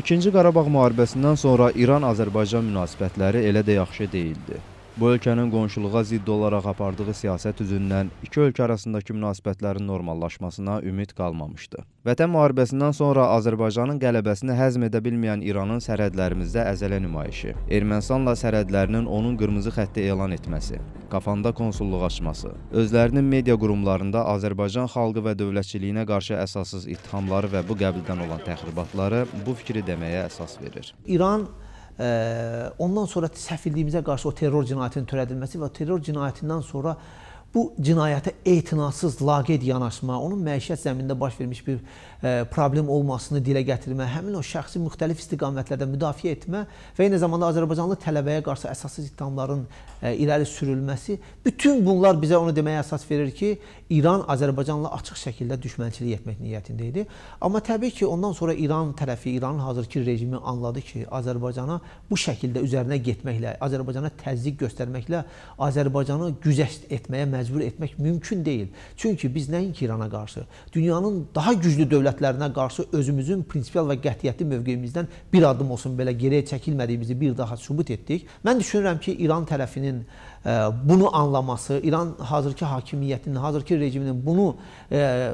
İkinci Qarabağ müharibəsindən sonra İran-Azərbaycan münasibətləri elə də yaxşı deyildi. Bu ölkənin qonşuluğa zidd olaraq apardığı siyasət üzündən iki ölkə arasındakı münasibətlərin normallaşmasına ümid qalmamışdı. Vətən müharibəsindən sonra Azərbaycanın qələbəsini həzm edə bilməyən İranın sərhədlərimizdə əzələ nümayişi, Ermənistanla sərhədlərinin onun qırmızı xətti elan etməsi, Qafanda konsulluq açması, özlərinin media qurumlarında Azərbaycan xalqı və dövlətçiliyinə qarşı əsassız ittihamları və bu qəbildən olan təxribatları bu fikri deməyə əsas verir. İran Ondan sonra səfirliyimizə qarşı o terror cinayətinin törədilməsi və terror cinayətindən sonra bu cinayətə etinasız, laqeyd yanaşma, onun məişət zəminində baş vermiş bir e, problem olmasını dilə gətirmə, həmin o şəxsi müxtəlif istiqamətlərdə müdafiə etmə və eyni zamanda Azərbaycanlı tələbəyə qarşı əsassız ittihamların e, irəli sürülməsi, bütün bunlar bizə onu deməyə əsas verir ki, İran Azərbaycanla açıq şəkildə düşmənçilik etmək niyyətində idi. Amma təbii ki, ondan sonra İran tərəfi, İranın hazırki rejimi anladı ki, Azərbaycana bu şəkildə üzərinə getməklə, Azərbaycana təzyiq göstərməklə Azərbaycanı güzəşt etməyə məcbur etmək mümkün deyil. Çünki biz nəinki İrana qarşı, dünyanın daha güclü dövlətlərinə qarşı özümüzün prinsipial və qətiyyətli mövqeyimizdən bir addım olsun belə geriyə çəkilmədiyimizi bir daha sübut etdik. Mən düşünürəm ki, İran tərəfinin e, bunu anlaması, İran hazırki hakimiyyətinin, hazırki rejiminin bunu e,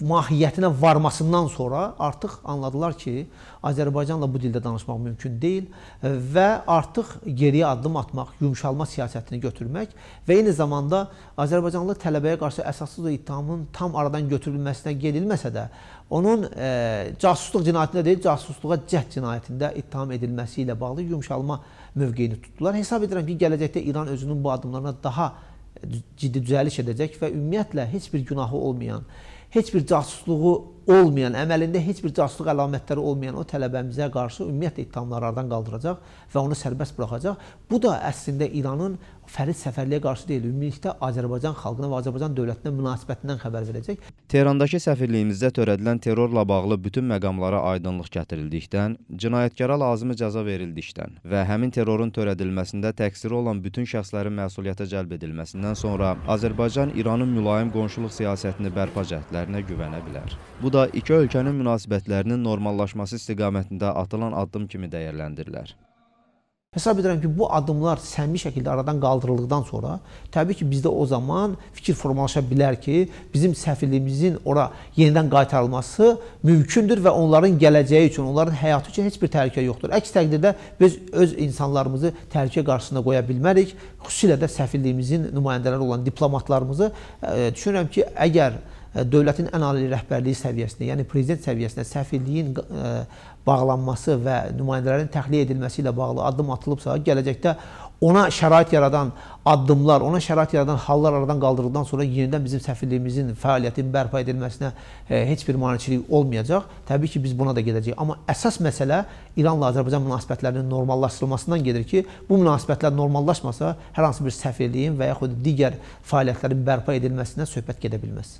mahiyyətinə varmasından sonra artıq anladılar ki, Azərbaycanla bu dildə danışmaq mümkün deyil e, və artıq geriyə addım atmaq, yumşalma siyasətini götürmək və eyni zamanda Azərbaycanlı tələbəyə qarşı əsassız o ittihamın tam aradan götürülməsinə gedilməsə də, onun e, casusluq cinayətində deyil, casusluğa cəhd cinayətində ittiham edilməsi ilə bağlı yumşalma mövqeyini tutdular. Hesab edirəm ki, gələcəkdə İran özünün bu addımlarına daha ciddi düzəliş edəcək və ümumiyyətlə heç bir günahı olmayan, heç bir casusluğu olmayan, əməlində heç bir casusluq əlamətləri olmayan o tələbəmizə qarşı ümumiyyətlə ittihamları aradan qaldıracaq və onu sərbəst buraxacaq. Bu da əslində İranın Fərid Səfərliyə qarşı deyil, ümumilikdə Azərbaycan xalqına və Azərbaycan dövlətinə münasibətindən xəbər verəcək. Tehrandakı səfirliyimizdə törədilən terrorla bağlı bütün məqamlara aydınlıq gətirildikdən, cinayətkara lazımi cəza verildikdən və həmin terrorun törədilməsində təqsiri olan bütün şəxslərin məsuliyyətə cəlb edilməsindən sonra Azərbaycan İranın mülayim qonşuluq siyasətini bərpa cəhdlərinə güvənə bilər. Bu da iki ölkənin münasibətlərinin normallaşması istiqamətində atılan addım kimi dəyərləndirilər. Hesab edirəm ki, bu addımlar səmimi şəkildə aradan qaldırıldıqdan sonra təbii ki, bizdə o zaman fikir formalaşa bilər ki, bizim səfirliyimizin ora yenidən qaytarılması mümkündür və onların gələcəyi üçün, onların həyatı üçün heç bir təhlükə yoxdur. Əks təqdirdə biz öz insanlarımızı təhlükə qarşısında qoya bilmərik. Xüsusilə də səfirliyimizin nümayəndələri olan diplomatlarımızı e, düşünürəm ki, əgər dövlətin ən ali rəhbərliyi səviyyəsinə, yəni prezident səviyyəsinə səfirliyin bağlanması və nümayəndələrin təxliyə edilməsi ilə bağlı addım atılıbsa, gələcəkdə ona şərait yaradan addımlar, ona şərait yaradan hallar aradan qaldırıldıqdan sonra yenidən bizim səfirliyimizin fəaliyyətinin bərpa edilməsinə e, heç bir maneçilik olmayacaq. Təbii ki, biz buna da gedəcəyik. Amma əsas məsələ İranla Azərbaycan münasibətlərinin normallaşdırılmasından gedir ki, bu münasibətlər normallaşmasa, hər hansı bir səfirliyin və yaxud digər fəaliyyətlərin bərpa edilməsinə söhbət gedə bilməz.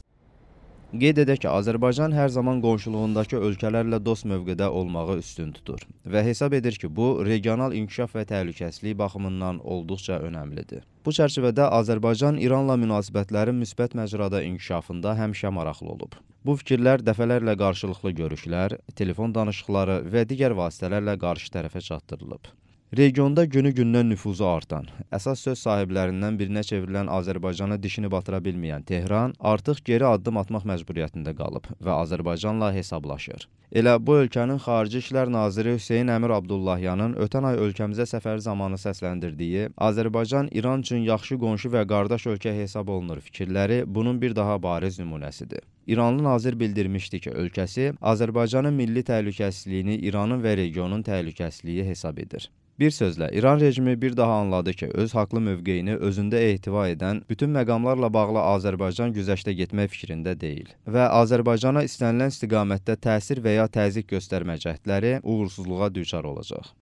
Qeyd edək ki, Azərbaycan hər zaman qonşuluğundakı ölkələrlə dost mövqedə olmağı üstün tutur və hesab edir ki, bu regional inkişaf və təhlükəsizlik baxımından olduqca önəmlidir. Bu çərçivədə Azərbaycan İranla münasibətlərin müsbət məcrada inkişafında həmişə maraqlı olub. Bu fikirlər dəfələrlə qarşılıqlı görüşlər, telefon danışıqları və digər vasitələrlə qarşı tərəfə çatdırılıb. Regionda günü-gündən nüfuzu artan, əsas söz sahiblərindən birinə çevrilən Azərbaycana dişini batıra bilməyən Tehran artıq geri addım atmaq məcburiyyətində qalıb və Azərbaycanla hesablaşır. Elə bu ölkənin Xarici İşlər Naziri Hüseyin Əmir Abdullayyanın ötən ay ölkəmizə səfər zamanı səsləndirdiyi Azərbaycan İran üçün yaxşı qonşu və qardaş ölkə hesab olunur fikirləri bunun bir daha bariz nümunəsidir. İranlı nazir bildirmişdi ki, ölkəsi Azərbaycanın milli təhlükəsizliyini İranın və regionun təhlükəsizliyi hesab edir. Bir sözlə, İran rejimi bir daha anladı ki, öz haqlı mövqeyini özündə ehtiva edən bütün məqamlarla bağlı Azərbaycan güzəştə getmək fikrində deyil və Azərbaycana istənilən istiqamətdə təsir və ya təzyiq göstərmə cəhdləri uğursuzluğa düçar olacaq.